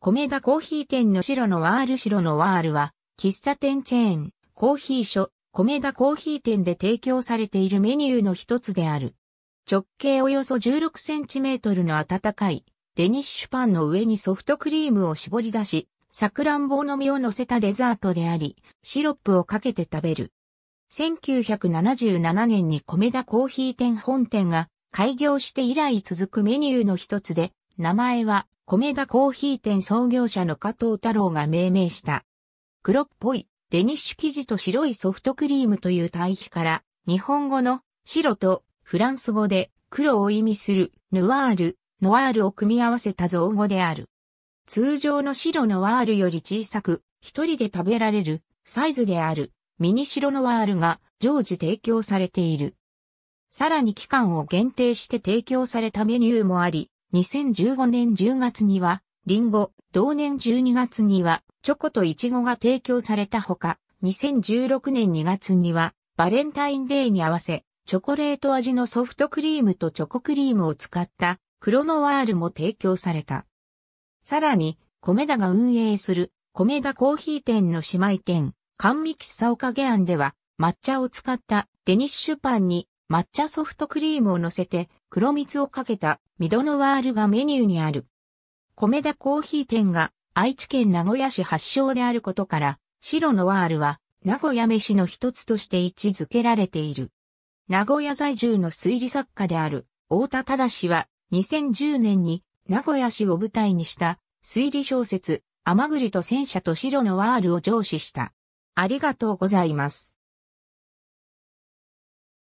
米田コーヒー店の白のワール白のワールは、喫茶店チェーン、コーヒー所、米田コーヒー店で提供されているメニューの一つである。直径およそ16センチメートルの温かい、デニッシュパンの上にソフトクリームを絞り出し、さくらんぼの実を乗せたデザートであり、シロップをかけて食べる。1977年に米田コーヒー店本店が開業して以来続くメニューの一つで、名前は米田コーヒー店創業者の加藤太郎が命名した。黒っぽいデニッシュ生地と白いソフトクリームという対比から、日本語の白とフランス語で黒を意味するヌワール、ノワールを組み合わせた造語である。通常の白のワールより小さく、一人で食べられるサイズであるミニ白のワールが常時提供されている。さらに期間を限定して提供されたメニューもあり、2015年10月には、リンゴ、同年12月には、チョコとイチゴが提供されたほか、2016年2月には、バレンタインデーに合わせ、チョコレート味のソフトクリームとチョコクリームを使った、クロノワールも提供された。さらに、米田が運営する、米田コーヒー店の姉妹店、甘味喫茶おかげンでは、抹茶を使ったデニッシュパンに抹茶ソフトクリームを乗せて黒蜜をかけたミドノワールがメニューにある。米田コーヒー店が愛知県名古屋市発祥であることから、白のワールは名古屋飯の一つとして位置づけられている。名古屋在住の推理作家である太田忠は2010年に名古屋市を舞台にした推理小説、甘栗と戦車と白のワールを上司した。ありがとうございます。